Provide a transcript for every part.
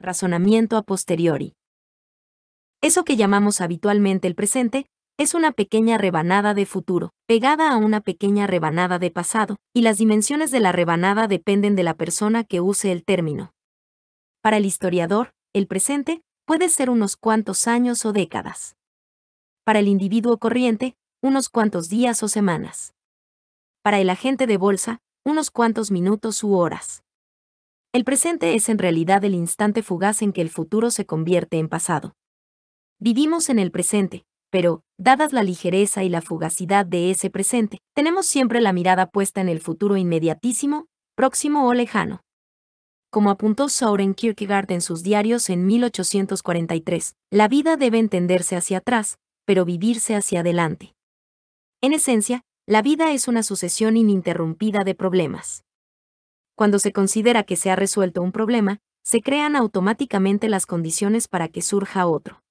razonamiento a posteriori. Eso que llamamos habitualmente el presente, es una pequeña rebanada de futuro, pegada a una pequeña rebanada de pasado, y las dimensiones de la rebanada dependen de la persona que use el término. Para el historiador, el presente puede ser unos cuantos años o décadas. Para el individuo corriente, unos cuantos días o semanas. Para el agente de bolsa, unos cuantos minutos u horas. El presente es en realidad el instante fugaz en que el futuro se convierte en pasado. Vivimos en el presente, pero, dadas la ligereza y la fugacidad de ese presente, tenemos siempre la mirada puesta en el futuro inmediatísimo, próximo o lejano. Como apuntó Soren Kierkegaard en sus diarios en 1843, la vida debe entenderse hacia atrás, pero vivirse hacia adelante. En esencia, la vida es una sucesión ininterrumpida de problemas cuando se considera que se ha resuelto un problema, se crean automáticamente las condiciones para que surja otro.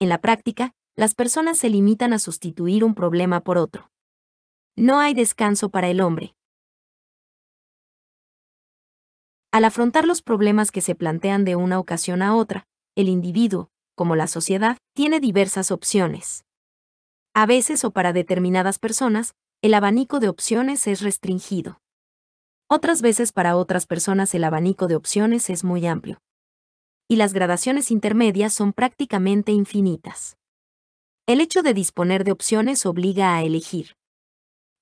En la práctica, las personas se limitan a sustituir un problema por otro. No hay descanso para el hombre. Al afrontar los problemas que se plantean de una ocasión a otra, el individuo, como la sociedad, tiene diversas opciones. A veces o para determinadas personas, el abanico de opciones es restringido. Otras veces para otras personas el abanico de opciones es muy amplio. Y las gradaciones intermedias son prácticamente infinitas. El hecho de disponer de opciones obliga a elegir.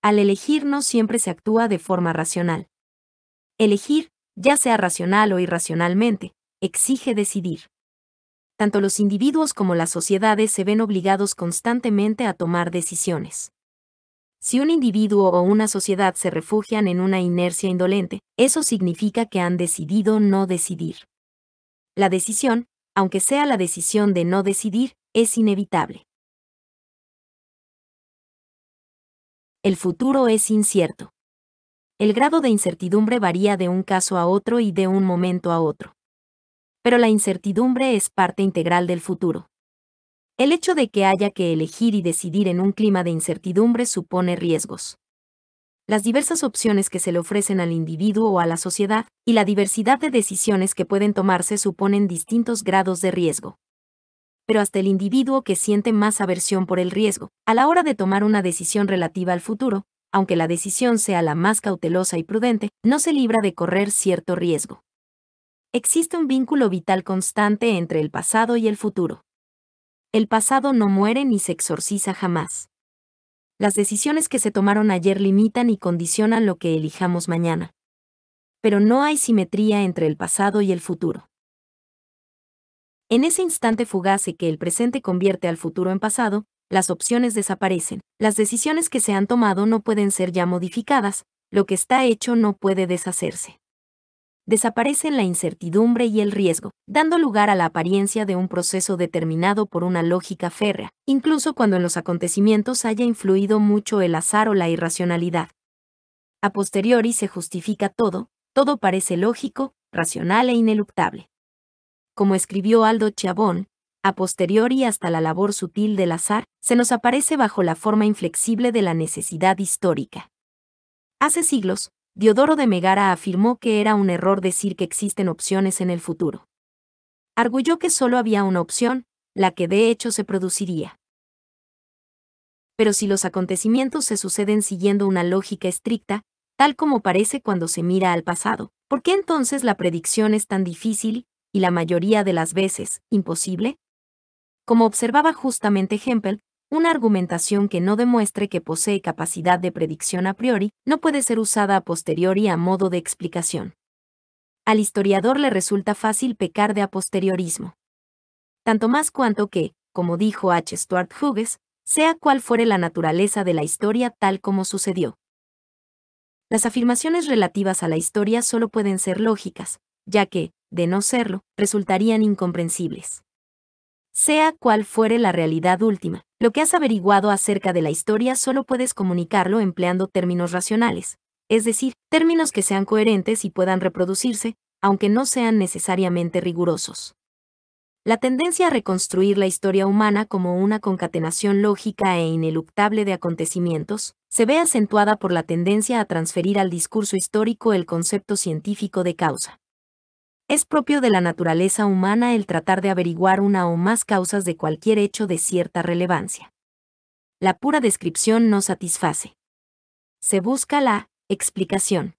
Al elegir no siempre se actúa de forma racional. Elegir, ya sea racional o irracionalmente, exige decidir. Tanto los individuos como las sociedades se ven obligados constantemente a tomar decisiones. Si un individuo o una sociedad se refugian en una inercia indolente, eso significa que han decidido no decidir. La decisión, aunque sea la decisión de no decidir, es inevitable. El futuro es incierto. El grado de incertidumbre varía de un caso a otro y de un momento a otro. Pero la incertidumbre es parte integral del futuro. El hecho de que haya que elegir y decidir en un clima de incertidumbre supone riesgos. Las diversas opciones que se le ofrecen al individuo o a la sociedad, y la diversidad de decisiones que pueden tomarse suponen distintos grados de riesgo. Pero hasta el individuo que siente más aversión por el riesgo, a la hora de tomar una decisión relativa al futuro, aunque la decisión sea la más cautelosa y prudente, no se libra de correr cierto riesgo. Existe un vínculo vital constante entre el pasado y el futuro. El pasado no muere ni se exorciza jamás. Las decisiones que se tomaron ayer limitan y condicionan lo que elijamos mañana. Pero no hay simetría entre el pasado y el futuro. En ese instante fugace que el presente convierte al futuro en pasado, las opciones desaparecen. Las decisiones que se han tomado no pueden ser ya modificadas, lo que está hecho no puede deshacerse desaparecen la incertidumbre y el riesgo, dando lugar a la apariencia de un proceso determinado por una lógica férrea, incluso cuando en los acontecimientos haya influido mucho el azar o la irracionalidad. A posteriori se justifica todo, todo parece lógico, racional e ineluctable. Como escribió Aldo Chabón, a posteriori hasta la labor sutil del azar, se nos aparece bajo la forma inflexible de la necesidad histórica. Hace siglos, Diodoro de Megara afirmó que era un error decir que existen opciones en el futuro. Arguyó que solo había una opción, la que de hecho se produciría. Pero si los acontecimientos se suceden siguiendo una lógica estricta, tal como parece cuando se mira al pasado, ¿por qué entonces la predicción es tan difícil, y la mayoría de las veces, imposible? Como observaba justamente Hempel, una argumentación que no demuestre que posee capacidad de predicción a priori no puede ser usada a posteriori a modo de explicación. Al historiador le resulta fácil pecar de a posteriorismo. Tanto más cuanto que, como dijo H. Stuart Hughes, sea cual fuere la naturaleza de la historia tal como sucedió. Las afirmaciones relativas a la historia solo pueden ser lógicas, ya que, de no serlo, resultarían incomprensibles. Sea cual fuere la realidad última, lo que has averiguado acerca de la historia solo puedes comunicarlo empleando términos racionales, es decir, términos que sean coherentes y puedan reproducirse, aunque no sean necesariamente rigurosos. La tendencia a reconstruir la historia humana como una concatenación lógica e ineluctable de acontecimientos se ve acentuada por la tendencia a transferir al discurso histórico el concepto científico de causa. Es propio de la naturaleza humana el tratar de averiguar una o más causas de cualquier hecho de cierta relevancia. La pura descripción no satisface. Se busca la explicación.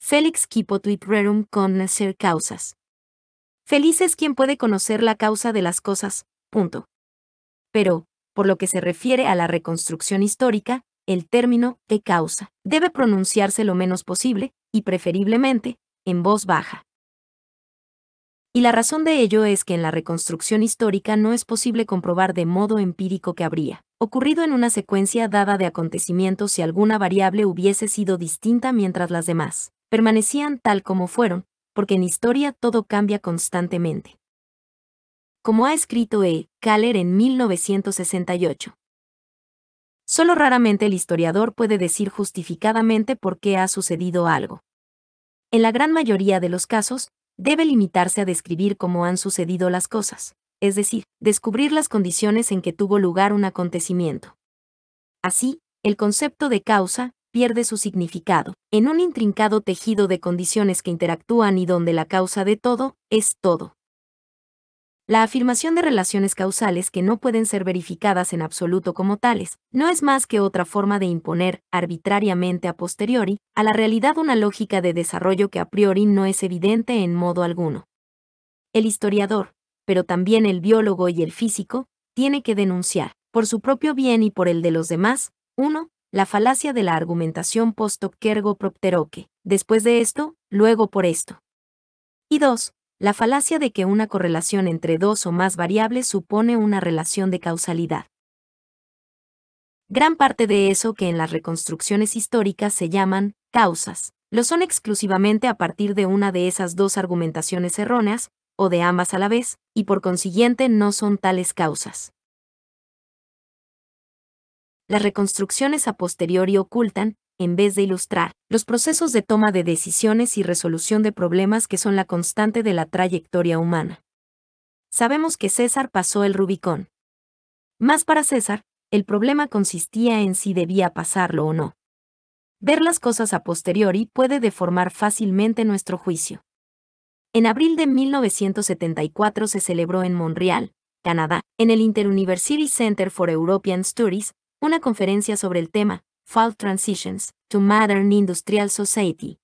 Félix potuit rerum conocer causas. Feliz es quien puede conocer la causa de las cosas, punto. Pero, por lo que se refiere a la reconstrucción histórica, el término de causa debe pronunciarse lo menos posible, y preferiblemente, en voz baja. Y la razón de ello es que en la reconstrucción histórica no es posible comprobar de modo empírico que habría ocurrido en una secuencia dada de acontecimientos si alguna variable hubiese sido distinta mientras las demás permanecían tal como fueron, porque en historia todo cambia constantemente. Como ha escrito E. Kaller en 1968. Solo raramente el historiador puede decir justificadamente por qué ha sucedido algo. En la gran mayoría de los casos, debe limitarse a describir cómo han sucedido las cosas, es decir, descubrir las condiciones en que tuvo lugar un acontecimiento. Así, el concepto de causa pierde su significado, en un intrincado tejido de condiciones que interactúan y donde la causa de todo es todo. La afirmación de relaciones causales que no pueden ser verificadas en absoluto como tales, no es más que otra forma de imponer, arbitrariamente a posteriori, a la realidad una lógica de desarrollo que a priori no es evidente en modo alguno. El historiador, pero también el biólogo y el físico, tiene que denunciar, por su propio bien y por el de los demás, 1. La falacia de la argumentación post ergo propteroque, después de esto, luego por esto. Y 2 la falacia de que una correlación entre dos o más variables supone una relación de causalidad. Gran parte de eso que en las reconstrucciones históricas se llaman causas, lo son exclusivamente a partir de una de esas dos argumentaciones erróneas, o de ambas a la vez, y por consiguiente no son tales causas. Las reconstrucciones a posteriori ocultan, en vez de ilustrar los procesos de toma de decisiones y resolución de problemas que son la constante de la trayectoria humana. Sabemos que César pasó el Rubicón. Más para César, el problema consistía en si debía pasarlo o no. Ver las cosas a posteriori puede deformar fácilmente nuestro juicio. En abril de 1974 se celebró en Montreal, Canadá, en el Interuniversity Center for European Studies, una conferencia sobre el tema, Fault Transitions, to Modern Industrial Society.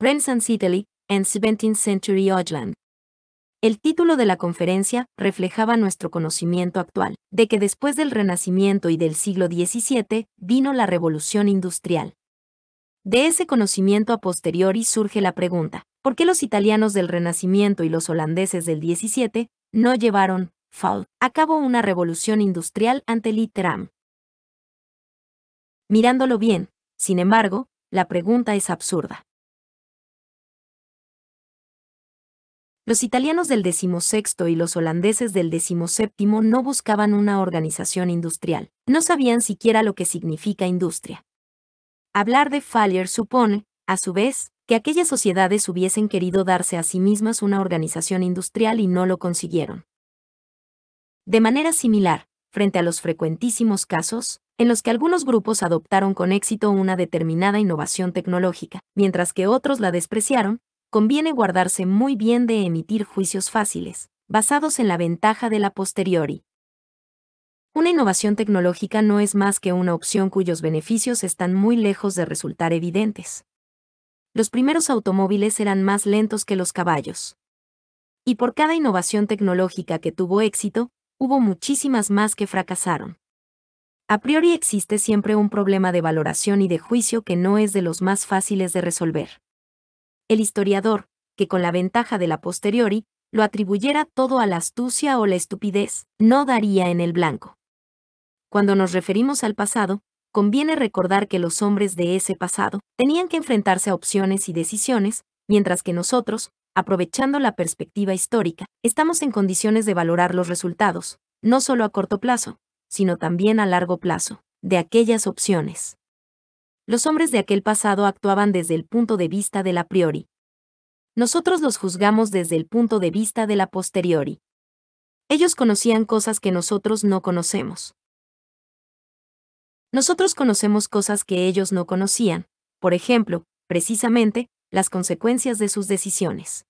Renaissance Italy, and 17th Century Holland. El título de la conferencia reflejaba nuestro conocimiento actual, de que después del Renacimiento y del siglo XVII vino la Revolución Industrial. De ese conocimiento a posteriori surge la pregunta, ¿por qué los italianos del Renacimiento y los holandeses del XVII no llevaron, fault, a cabo una revolución industrial ante el Mirándolo bien, sin embargo, la pregunta es absurda. Los italianos del XVI y los holandeses del XVII no buscaban una organización industrial, no sabían siquiera lo que significa industria. Hablar de failure supone, a su vez, que aquellas sociedades hubiesen querido darse a sí mismas una organización industrial y no lo consiguieron. De manera similar, frente a los frecuentísimos casos, en los que algunos grupos adoptaron con éxito una determinada innovación tecnológica, mientras que otros la despreciaron, conviene guardarse muy bien de emitir juicios fáciles, basados en la ventaja de la posteriori. Una innovación tecnológica no es más que una opción cuyos beneficios están muy lejos de resultar evidentes. Los primeros automóviles eran más lentos que los caballos. Y por cada innovación tecnológica que tuvo éxito, hubo muchísimas más que fracasaron. A priori existe siempre un problema de valoración y de juicio que no es de los más fáciles de resolver. El historiador, que con la ventaja de la posteriori, lo atribuyera todo a la astucia o la estupidez, no daría en el blanco. Cuando nos referimos al pasado, conviene recordar que los hombres de ese pasado tenían que enfrentarse a opciones y decisiones, mientras que nosotros, aprovechando la perspectiva histórica, estamos en condiciones de valorar los resultados, no solo a corto plazo, sino también a largo plazo, de aquellas opciones. Los hombres de aquel pasado actuaban desde el punto de vista de la priori. Nosotros los juzgamos desde el punto de vista de la posteriori. Ellos conocían cosas que nosotros no conocemos. Nosotros conocemos cosas que ellos no conocían, por ejemplo, precisamente, las consecuencias de sus decisiones.